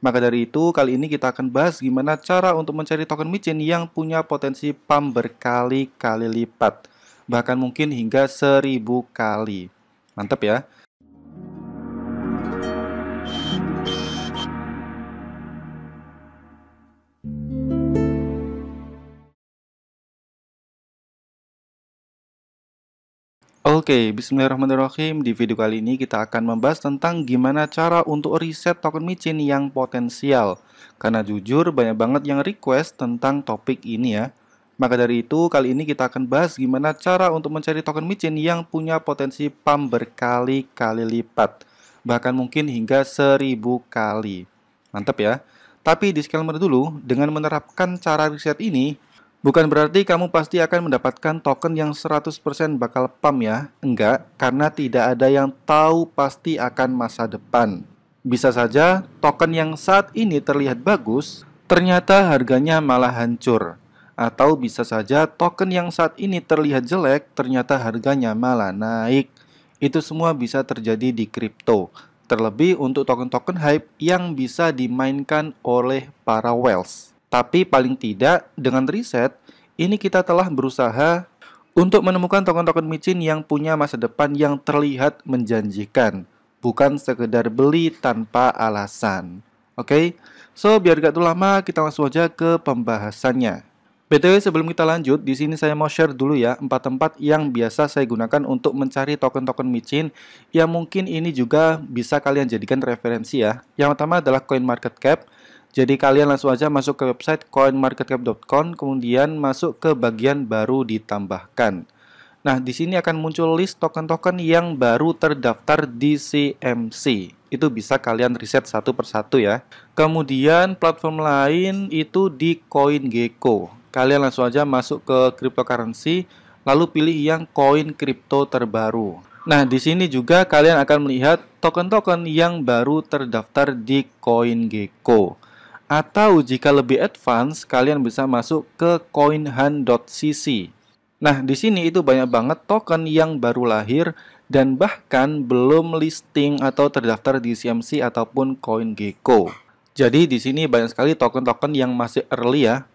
Maka dari itu, kali ini kita akan bahas gimana cara untuk mencari token micin yang punya potensi pump berkali-kali lipat, bahkan mungkin hingga seribu kali. Mantap ya. Oke, bismillahirrahmanirrahim. Di video kali ini kita akan membahas tentang gimana cara untuk riset token micin yang potensial. Karena jujur banyak banget yang request tentang topik ini ya. Maka dari itu, kali ini kita akan bahas gimana cara untuk mencari token micin yang punya potensi pump berkali-kali lipat. Bahkan mungkin hingga seribu kali. Mantap ya. Tapi disclaimer dulu, dengan menerapkan cara riset ini, Bukan berarti kamu pasti akan mendapatkan token yang 100% bakal pam ya. Enggak, karena tidak ada yang tahu pasti akan masa depan. Bisa saja token yang saat ini terlihat bagus, ternyata harganya malah hancur. Atau bisa saja token yang saat ini terlihat jelek, ternyata harganya malah naik. Itu semua bisa terjadi di kripto. Terlebih untuk token-token hype yang bisa dimainkan oleh para whales. Tapi paling tidak dengan riset ini kita telah berusaha untuk menemukan token-token micin yang punya masa depan yang terlihat menjanjikan, bukan sekedar beli tanpa alasan. Oke, okay? so biar gak terlalu lama kita langsung aja ke pembahasannya. BTW sebelum kita lanjut, di sini saya mau share dulu ya empat tempat yang biasa saya gunakan untuk mencari token-token micin yang mungkin ini juga bisa kalian jadikan referensi ya. Yang pertama adalah Coin Market Cap. Jadi kalian langsung aja masuk ke website coinmarketcap.com kemudian masuk ke bagian baru ditambahkan. Nah, di sini akan muncul list token-token yang baru terdaftar di CMC. Itu bisa kalian riset satu persatu ya. Kemudian platform lain itu di CoinGecko. Kalian langsung aja masuk ke cryptocurrency lalu pilih yang koin kripto terbaru. Nah, di sini juga kalian akan melihat token-token yang baru terdaftar di CoinGecko. Atau jika lebih advance, kalian bisa masuk ke coinhan.cc. Nah, di sini itu banyak banget token yang baru lahir dan bahkan belum listing atau terdaftar di CMC ataupun CoinGecko. Jadi di sini banyak sekali token-token yang masih early ya,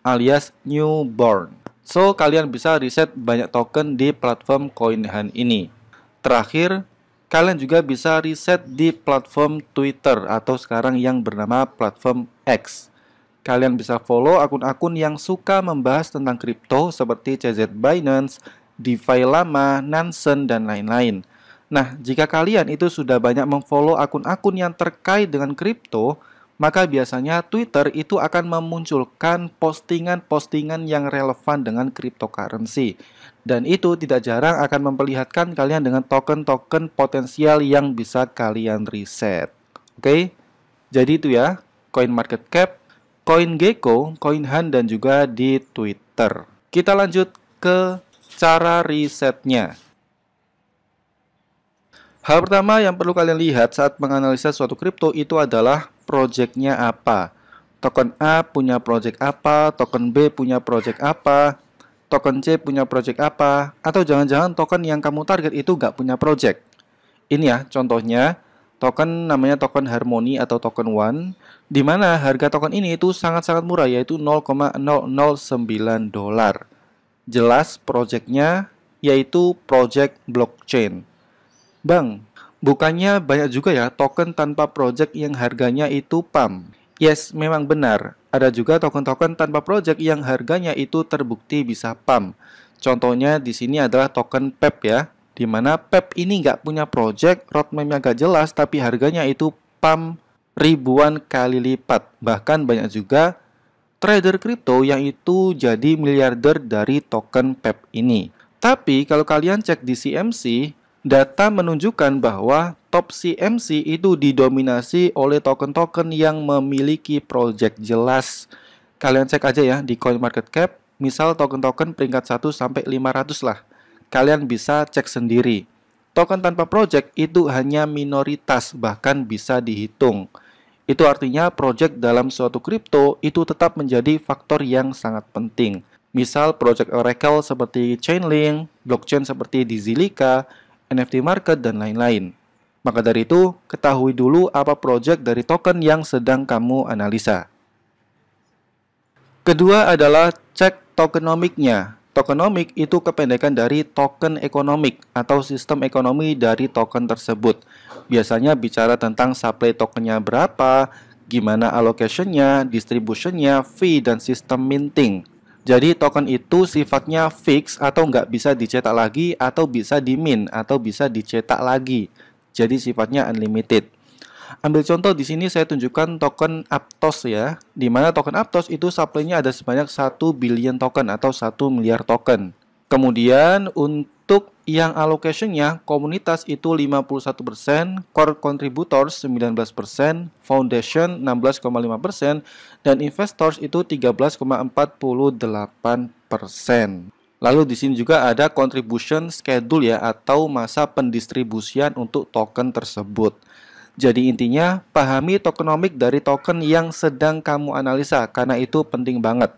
alias newborn. So, kalian bisa riset banyak token di platform CoinHand ini. Terakhir, Kalian juga bisa riset di platform Twitter atau sekarang yang bernama platform X. Kalian bisa follow akun-akun yang suka membahas tentang kripto seperti CZ Binance, DeFi Lama, Nansen, dan lain-lain. Nah, jika kalian itu sudah banyak memfollow akun-akun yang terkait dengan kripto, maka biasanya Twitter itu akan memunculkan postingan-postingan yang relevan dengan cryptocurrency. Dan itu tidak jarang akan memperlihatkan kalian dengan token-token potensial yang bisa kalian riset. Oke, jadi itu ya, coin market cap, coin gecko, coin han dan juga di Twitter. Kita lanjut ke cara risetnya. Hal pertama yang perlu kalian lihat saat menganalisa suatu kripto itu adalah projectnya apa. Token A punya project apa, token B punya project apa, token C punya project apa, atau jangan-jangan token yang kamu target itu nggak punya project. Ini ya contohnya, token namanya token Harmony atau token One, di mana harga token ini itu sangat-sangat murah yaitu 0,009 dolar. Jelas projectnya yaitu project blockchain. Bang, bukannya banyak juga ya token tanpa project yang harganya itu PAM? Yes, memang benar. Ada juga token-token tanpa project yang harganya itu terbukti bisa PAM. Contohnya di sini adalah token PEP e ya, di mana PEP e ini nggak punya project, roadmapnya nggak jelas, tapi harganya itu PAM ribuan kali lipat. Bahkan banyak juga trader crypto yang itu jadi miliarder dari token PEP e ini. Tapi kalau kalian cek di CMC, data menunjukkan bahwa top CMC itu didominasi oleh token-token yang memiliki project jelas. Kalian cek aja ya di CoinMarketCap, misal token-token peringkat 1 sampai 500 lah. Kalian bisa cek sendiri. Token tanpa project itu hanya minoritas, bahkan bisa dihitung. Itu artinya project dalam suatu kripto itu tetap menjadi faktor yang sangat penting. Misal project Oracle seperti Chainlink, blockchain seperti Dizilika. NFT market, dan lain-lain. Maka dari itu, ketahui dulu apa project dari token yang sedang kamu analisa. Kedua adalah cek tokenomiknya. Tokenomik itu kependekan dari token ekonomik atau sistem ekonomi dari token tersebut. Biasanya bicara tentang supply tokennya berapa, gimana allocationnya, distributionnya, fee, dan sistem minting. Jadi token itu sifatnya fix atau nggak bisa dicetak lagi atau bisa dimin atau bisa dicetak lagi. Jadi sifatnya unlimited. Ambil contoh di sini saya tunjukkan token Aptos ya, di mana token Aptos itu supply-nya ada sebanyak 1 billion token atau 1 miliar token. Kemudian untuk yang allocationnya komunitas itu 51%, core contributors 19%, foundation 16,5%, dan investors itu 13,48%. Lalu di sini juga ada contribution schedule ya atau masa pendistribusian untuk token tersebut. Jadi intinya pahami tokenomik dari token yang sedang kamu analisa karena itu penting banget.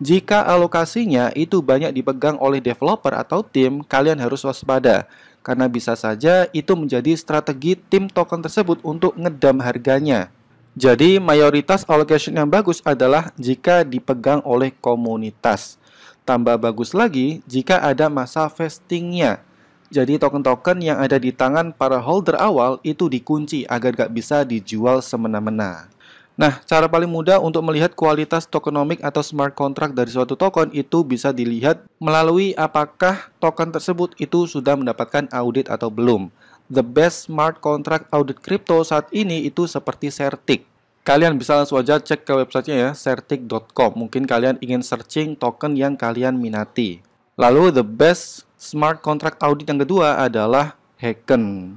Jika alokasinya itu banyak dipegang oleh developer atau tim, kalian harus waspada karena bisa saja itu menjadi strategi tim token tersebut untuk ngedam harganya. Jadi, mayoritas allocation yang bagus adalah jika dipegang oleh komunitas. Tambah bagus lagi jika ada masa vestingnya. Jadi token-token yang ada di tangan para holder awal itu dikunci agar gak bisa dijual semena-mena. Nah, cara paling mudah untuk melihat kualitas tokenomik atau smart contract dari suatu token itu bisa dilihat melalui apakah token tersebut itu sudah mendapatkan audit atau belum. The best smart contract audit crypto saat ini itu seperti Certik. Kalian bisa langsung aja cek ke websitenya ya, certik.com. Mungkin kalian ingin searching token yang kalian minati. Lalu the best smart contract audit yang kedua adalah Hacken.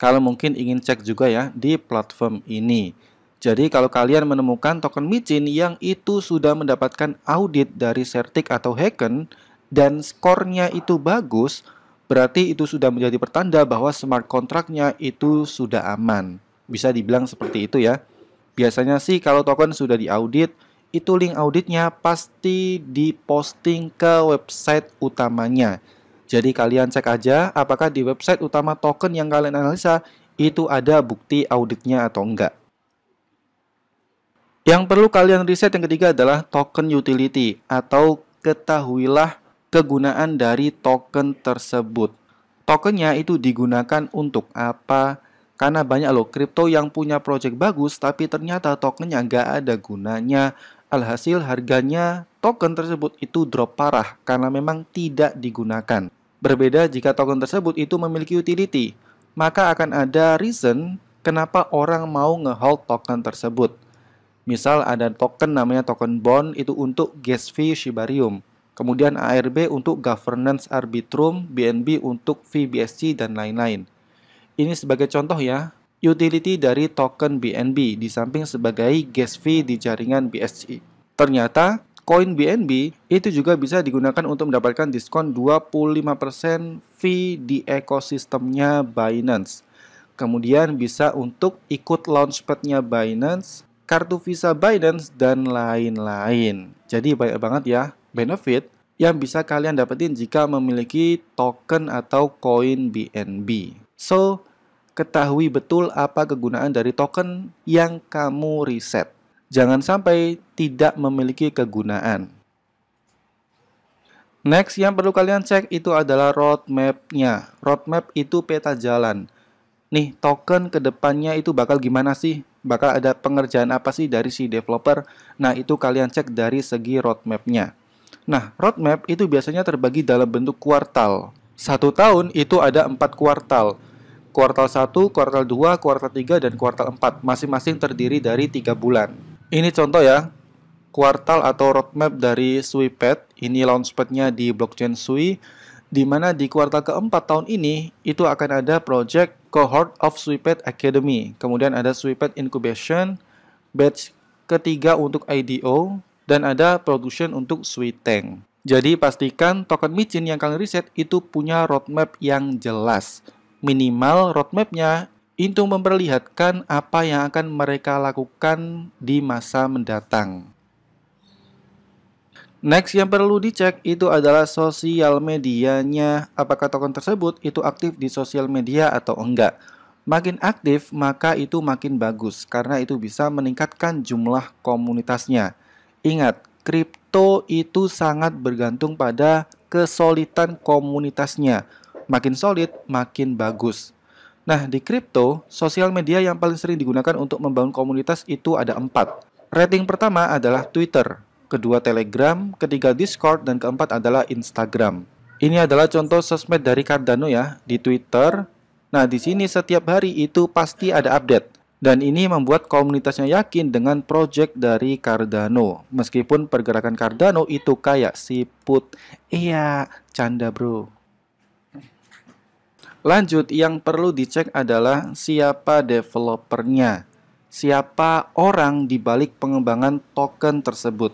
Kalau mungkin ingin cek juga ya di platform ini. Jadi kalau kalian menemukan token micin yang itu sudah mendapatkan audit dari Certik atau Hacken dan skornya itu bagus, berarti itu sudah menjadi pertanda bahwa smart kontraknya itu sudah aman. Bisa dibilang seperti itu ya. Biasanya sih kalau token sudah diaudit, itu link auditnya pasti diposting ke website utamanya. Jadi kalian cek aja apakah di website utama token yang kalian analisa itu ada bukti auditnya atau enggak. Yang perlu kalian riset yang ketiga adalah token utility atau ketahuilah kegunaan dari token tersebut. Tokennya itu digunakan untuk apa? Karena banyak loh kripto yang punya project bagus tapi ternyata tokennya nggak ada gunanya. Alhasil harganya token tersebut itu drop parah karena memang tidak digunakan. Berbeda jika token tersebut itu memiliki utility, maka akan ada reason kenapa orang mau ngehold token tersebut. Misal ada token namanya token bond itu untuk gas fee Shibarium. Kemudian ARB untuk governance Arbitrum, BNB untuk fee BSC dan lain-lain. Ini sebagai contoh ya, utility dari token BNB di samping sebagai gas fee di jaringan BSC. Ternyata koin BNB itu juga bisa digunakan untuk mendapatkan diskon 25% fee di ekosistemnya Binance. Kemudian bisa untuk ikut launchpadnya Binance, kartu Visa Binance, dan lain-lain. Jadi banyak banget ya benefit yang bisa kalian dapetin jika memiliki token atau koin BNB. So, ketahui betul apa kegunaan dari token yang kamu riset. Jangan sampai tidak memiliki kegunaan. Next yang perlu kalian cek itu adalah roadmap-nya. Roadmap itu peta jalan. Nih, token kedepannya itu bakal gimana sih? bakal ada pengerjaan apa sih dari si developer. Nah, itu kalian cek dari segi roadmap-nya. Nah, roadmap itu biasanya terbagi dalam bentuk kuartal. Satu tahun itu ada empat kuartal. Kuartal 1, kuartal 2, kuartal 3, dan kuartal 4. Masing-masing terdiri dari tiga bulan. Ini contoh ya, kuartal atau roadmap dari Swiped, Ini launchpadnya di blockchain Swi di mana di kuartal keempat tahun ini itu akan ada project cohort of Swipet Academy, kemudian ada Swipet Incubation, batch ketiga untuk IDO, dan ada production untuk Switeng Jadi pastikan token micin yang kalian riset itu punya roadmap yang jelas. Minimal roadmapnya itu memperlihatkan apa yang akan mereka lakukan di masa mendatang. Next yang perlu dicek itu adalah sosial medianya apakah token tersebut itu aktif di sosial media atau enggak. Makin aktif maka itu makin bagus karena itu bisa meningkatkan jumlah komunitasnya. Ingat, kripto itu sangat bergantung pada kesolidan komunitasnya. Makin solid, makin bagus. Nah, di kripto, sosial media yang paling sering digunakan untuk membangun komunitas itu ada empat. Rating pertama adalah Twitter kedua Telegram, ketiga Discord, dan keempat adalah Instagram. Ini adalah contoh sosmed dari Cardano ya, di Twitter. Nah, di sini setiap hari itu pasti ada update. Dan ini membuat komunitasnya yakin dengan project dari Cardano. Meskipun pergerakan Cardano itu kayak siput. Iya, canda bro. Lanjut, yang perlu dicek adalah siapa developernya. Siapa orang di balik pengembangan token tersebut.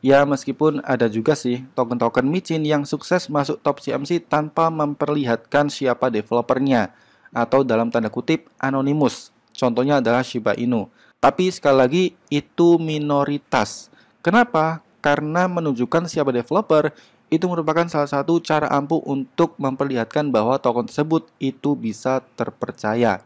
Ya meskipun ada juga sih token-token micin yang sukses masuk top CMC tanpa memperlihatkan siapa developernya atau dalam tanda kutip anonimus. Contohnya adalah Shiba Inu. Tapi sekali lagi itu minoritas. Kenapa? Karena menunjukkan siapa developer itu merupakan salah satu cara ampuh untuk memperlihatkan bahwa token tersebut itu bisa terpercaya.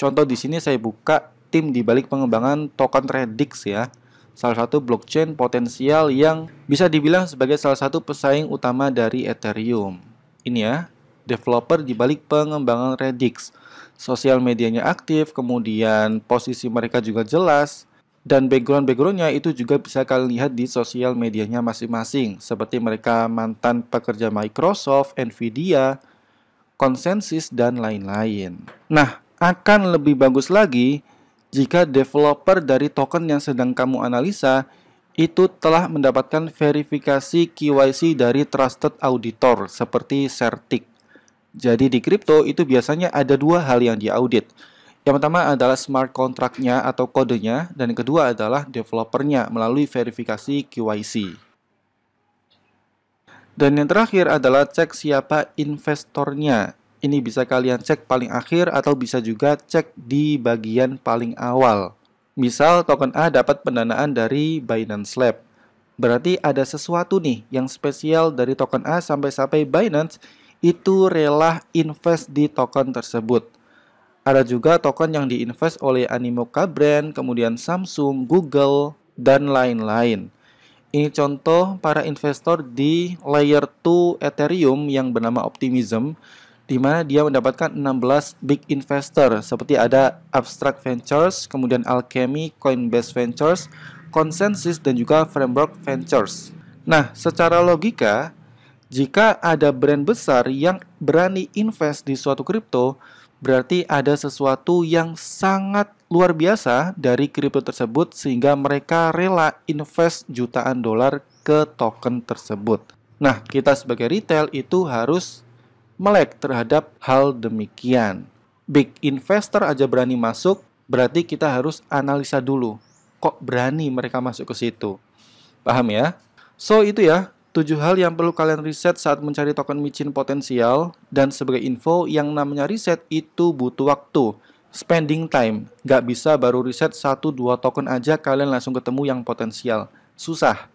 Contoh di sini saya buka tim di balik pengembangan token Redix ya salah satu blockchain potensial yang bisa dibilang sebagai salah satu pesaing utama dari Ethereum. Ini ya, developer di balik pengembangan Redix. Sosial medianya aktif, kemudian posisi mereka juga jelas, dan background-backgroundnya itu juga bisa kalian lihat di sosial medianya masing-masing. Seperti mereka mantan pekerja Microsoft, Nvidia, Consensus dan lain-lain. Nah, akan lebih bagus lagi jika developer dari token yang sedang kamu analisa itu telah mendapatkan verifikasi KYC dari trusted auditor seperti Certik. Jadi di kripto itu biasanya ada dua hal yang diaudit. Yang pertama adalah smart contract-nya atau kodenya, dan yang kedua adalah developernya melalui verifikasi KYC. Dan yang terakhir adalah cek siapa investornya ini bisa kalian cek paling akhir atau bisa juga cek di bagian paling awal. Misal token A dapat pendanaan dari Binance Lab. Berarti ada sesuatu nih yang spesial dari token A sampai-sampai Binance itu rela invest di token tersebut. Ada juga token yang diinvest oleh Animoca Brand, kemudian Samsung, Google, dan lain-lain. Ini contoh para investor di layer 2 Ethereum yang bernama Optimism di mana dia mendapatkan 16 big investor seperti ada Abstract Ventures, kemudian Alchemy, Coinbase Ventures, Consensus dan juga Framework Ventures. Nah, secara logika, jika ada brand besar yang berani invest di suatu kripto, berarti ada sesuatu yang sangat luar biasa dari kripto tersebut sehingga mereka rela invest jutaan dolar ke token tersebut. Nah, kita sebagai retail itu harus melek terhadap hal demikian. Big investor aja berani masuk, berarti kita harus analisa dulu. Kok berani mereka masuk ke situ? Paham ya? So, itu ya. 7 hal yang perlu kalian riset saat mencari token micin potensial. Dan sebagai info, yang namanya riset itu butuh waktu. Spending time. Gak bisa baru riset 1-2 token aja kalian langsung ketemu yang potensial. Susah.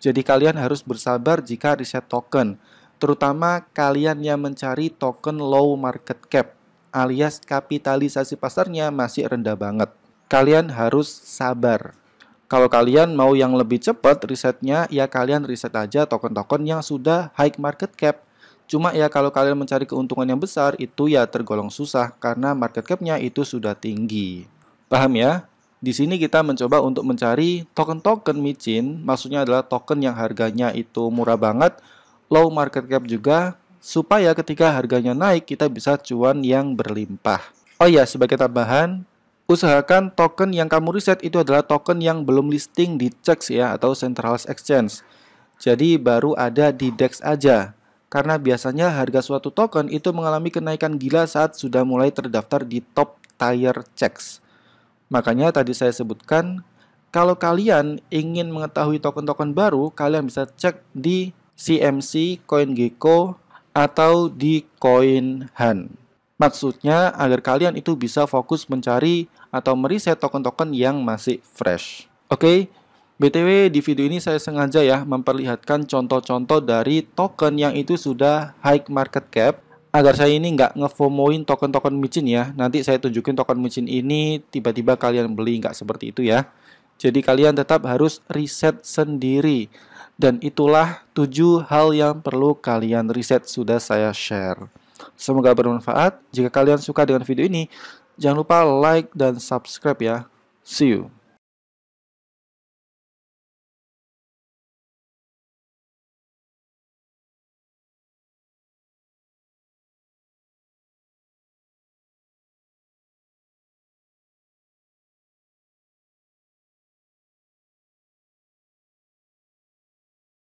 Jadi kalian harus bersabar jika riset token terutama kalian yang mencari token low market cap alias kapitalisasi pasarnya masih rendah banget. Kalian harus sabar. Kalau kalian mau yang lebih cepat risetnya, ya kalian riset aja token-token yang sudah high market cap. Cuma ya kalau kalian mencari keuntungan yang besar, itu ya tergolong susah karena market cap-nya itu sudah tinggi. Paham ya? Di sini kita mencoba untuk mencari token-token micin, maksudnya adalah token yang harganya itu murah banget, low market cap juga supaya ketika harganya naik kita bisa cuan yang berlimpah. Oh ya sebagai tambahan, usahakan token yang kamu riset itu adalah token yang belum listing di CEX ya atau Centralized Exchange. Jadi baru ada di DEX aja. Karena biasanya harga suatu token itu mengalami kenaikan gila saat sudah mulai terdaftar di top tier CEX. Makanya tadi saya sebutkan, kalau kalian ingin mengetahui token-token baru, kalian bisa cek di CMC, CoinGecko, atau di CoinHan. Maksudnya agar kalian itu bisa fokus mencari atau meriset token-token yang masih fresh. Oke, okay? BTW di video ini saya sengaja ya memperlihatkan contoh-contoh dari token yang itu sudah high market cap agar saya ini nggak ngefomoin token-token micin ya. Nanti saya tunjukin token micin ini tiba-tiba kalian beli nggak seperti itu ya. Jadi kalian tetap harus riset sendiri dan itulah tujuh hal yang perlu kalian riset sudah saya share. Semoga bermanfaat. Jika kalian suka dengan video ini, jangan lupa like dan subscribe ya. See you.